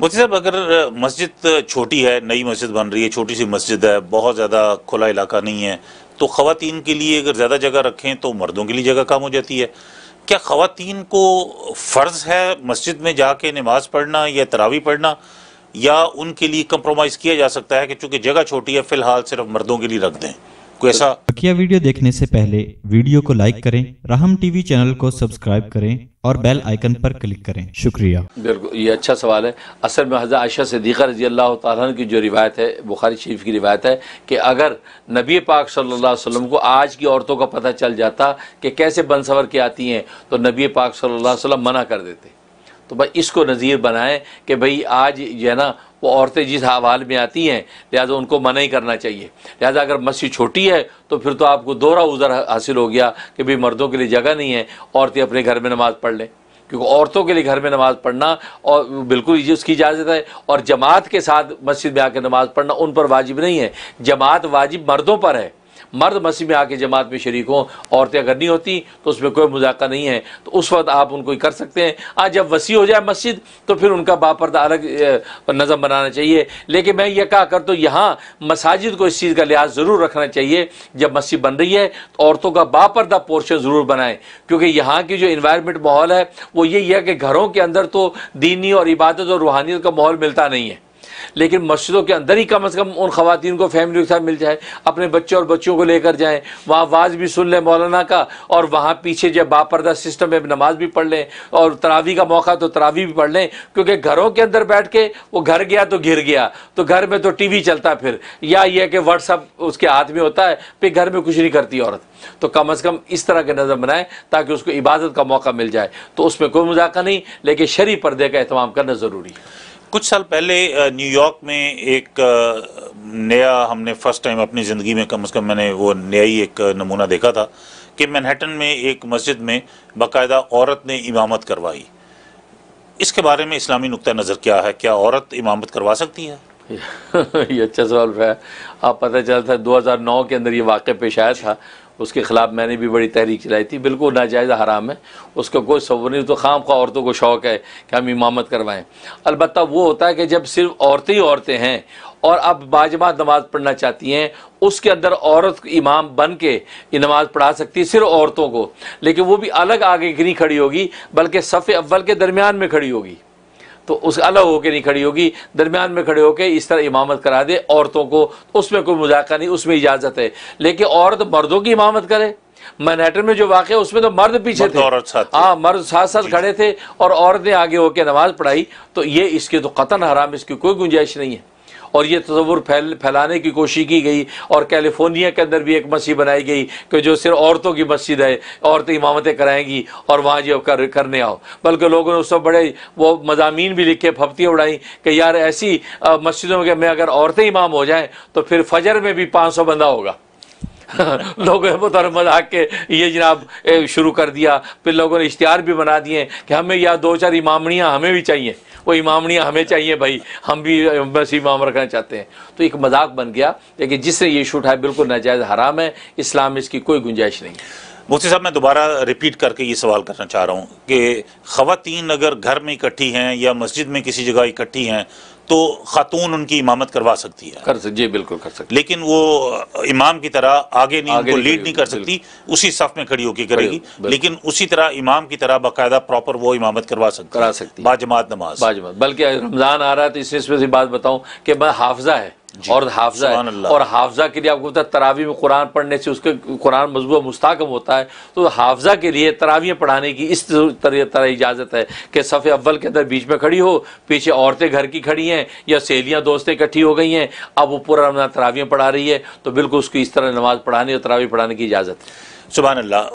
मोदी साहब अगर मस्जिद छोटी है नई मस्जिद बन रही है छोटी सी मस्जिद है बहुत ज़्यादा खुला इलाका नहीं है तो ख़ातन के लिए अगर ज़्यादा जगह रखें तो मर्दों के लिए जगह कम हो जाती है क्या ख़वातीन को फ़र्ज़ है मस्जिद में जाके नमाज़ पढ़ना या तरावी पढ़ना या उनके लिए कंप्रोमाइज़ किया जा सकता है कि चूँकि जगह छोटी है फ़िलहाल सिर्फ मर्दों के लिए रख दें बकिया वीडियो देखने से पहले वीडियो को लाइक करें राहम टीवी चैनल को सब्सक्राइब करें और बेल आइकन पर क्लिक करें शुक्रिया बिल्कुल ये अच्छा सवाल है असल में हज़रत आयशा सदीक़ा रजी अल्लाह तन की जो रिवायत है बुखारी शरीफ की रिवायत है कि अगर नबी पाक सल्लल्लाहु अलैहि वसल्लम को आज की औरतों का पता चल जाता कि कैसे बनसवर के आती हैं तो नबी पाक सल्लल्लाहु अलैहि वसल्लम मना कर देते तो भाई इसको नज़ीर बनाएं कि भाई आज जो है ना वो औरतें जिस हवाल में आती हैं लिहाजा उनको मना ही करना चाहिए लिहाजा अगर मस्जिद छोटी है तो फिर तो आपको दोहरा उज़र हासिल हो गया कि भाई मर्दों के लिए जगह नहीं है औरतें अपने घर में नमाज़ पढ़ लें क्योंकि औरतों के लिए घर में नमाज़ पढ़ना और बिल्कुल उसकी इजाज़त है और जमात के साथ मस्जिद में आकर नमाज़ पढ़ना उन पर वाजिब नहीं है जमात वाजिब मर्दों पर है मर्द मसीह में आके जमात में शरीक हों औरतें अगर नहीं होती तो उसमें कोई मुजाका नहीं है तो उस वक्त आप उनको कर सकते हैं आज जब वसी हो जाए मस्जिद तो फिर उनका बापरदा अलग नज़म बनाना चाहिए लेकिन मैं ये कहा कर तो यहाँ मसाजिद को इस चीज़ का लिहाज ज़रूर रखना चाहिए जब मस्जिद बन रही है तो औरतों का बापरदा पोर्शन ज़रूर बनाएं क्योंकि यहाँ की जो इन्वायरमेंट माहौल है वो यही है कि घरों के अंदर तो दीनी और इबादत और रूहानियत का माहौल मिलता नहीं है लेकिन मस्जिदों के अंदर ही कम अज़ कम उन खातन को फैमिली के साथ मिल जाए अपने बच्चों और बच्चियों को लेकर जाएँ वहाँ आवाज़ भी सुन लें मौलाना का और वहाँ पीछे जब बापरदा सिस्टम में नमाज भी पढ़ लें और तरावी का मौका तो तरावी भी पढ़ लें क्योंकि घरों के अंदर बैठ के वो घर गया तो घिर गया तो घर में तो टी वी चलता फिर या यह कि व्हाट्सअप उसके हाथ में होता है फिर घर में कुछ नहीं करती औरत तो कम अज़ कम इस तरह के नज़र बनाएं ताकि उसको इबादत का मौका मिल जाए तो उसमें कोई मजाक नहीं लेकिन शरी पर्दे का अहतमाम करना ज़रूरी है कुछ साल पहले न्यूयॉर्क में एक नया हमने फर्स्ट टाइम अपनी ज़िंदगी में कम से कम मैंने वो नया ही एक नमूना देखा था कि मैनहटन में एक मस्जिद में बाकायदा औरत ने इमामत करवाई इसके बारे में इस्लामी नुक़ नज़र क्या है क्या औरत इमामत करवा सकती है ये अच्छा सवाल है आप पता दो हज़ार 2009 के अंदर ये वाक़ पेश आया था उसके ख़िलाफ़ मैंने भी बड़ी तहरीक चलाई थी बिल्कुल नाजायज़ हराम है उसका कोई सब नहीं तो खाम खा औरतों को शौक़ है कि हम इमामत करवाएं अलबत्त वो होता है कि जब सिर्फ औरतें ही औरतें हैं और अब बाजमा नमाज़ पढ़ना चाहती हैं उसके अंदर औरत इमाम बन के ये नमाज़ पढ़ा सकती है सिर्फ औरतों को लेकिन वो भी अलग आगे की नहीं खड़ी होगी बल्कि सफ़े अव्वल के दरमियान में खड़ी होगी तो उस अलग होकर नहीं खड़ी होगी दरमियान में खड़े होकर इस तरह इमामत करा दे औरतों को उसमें कोई मुजाक नहीं उसमें इजाज़त है लेकिन औरत मर्दों की इमामत करे मैनहटन में जो वाक़ है उसमें तो मर्द पीछे मर्द थे हाँ मर्द साथ साथ खड़े थे और औरतें आगे होकर नमाज पढ़ाई तो ये इसके तो कतन हराम इसकी कोई गुंजाइश नहीं है और ये तस्वुर फैल फैलाने की कोशिश की गई और कैलिफोर्निया के अंदर भी एक मस्जिद बनाई गई कि जो सिर्फ औरतों की मस्जिद है औरतें इमामतें कराएंगी और वहाँ जो कर करने आओ बल्कि लोगों ने उस पर बड़े वो मजामी भी लिखे फपतियाँ उड़ाई कि यार ऐसी मस्जिदों में अगर औरतें इमाम हो जाएँ तो फिर फजर में भी पाँच सौ बंदा होगा लोगों ने बतौर मजाक के ये जनाब शुरू कर दिया फिर लोगों ने इश्तिहार भी बना दिए कि हमें या दो चार इमामनियाँ हमें भी चाहिए वो इमामनियाँ हमें चाहिए भाई हम भी बस इमाम रखना चाहते हैं तो एक मजाक बन गया लेकिन जिसने ये शूट है बिल्कुल नाजायज़ हराम है इस्लाम इसकी कोई गुंजाइश नहीं है मुफ्ती साहब मैं दोबारा रिपीट करके ये सवाल करना चाह रहा हूँ कि ख़वातीन अगर घर में इकट्ठी हैं या मस्जिद में किसी जगह इकट्ठी हैं तो ख़ातून उनकी इमामत करवा सकती है कर सकती बिल्कुल कर सकती लेकिन वो इमाम की तरह आगे नहीं आगे उनको लीड नहीं कर सकती उसी सफ़ में खड़ी होकर करेगी लेकिन उसी तरह इमाम की तरह बाकायदा प्रॉपर वो इमामत करवा सकती करा सकती बाजमात नमाज बाजमात बल्कि रमज़ान आ रहा है तो इस से बात बताऊँ कि मैं हाफजा है और हाफजा है और हाफजा के लिए आपको पता है तरावी में कुरान पढ़ने से उसके कुरान मजबूत मुस्ताकम होता है तो हाफजा के लिए तरावियाँ पढ़ाने की इस तरह तरह इजाज़त है कि सफ़े अव्वल के अंदर बीच में खड़ी हो पीछे औरतें घर की खड़ी हैं या सहेलियाँ दोस्तें इकट्ठी हो गई हैं अब वो पूरा रमजान तरावियाँ पढ़ा रही है तो बिल्कुल उसकी इस तरह नमाज़ पढ़ाने और तरावी पढ़ाने की इजाज़त है सुबह अल्लाह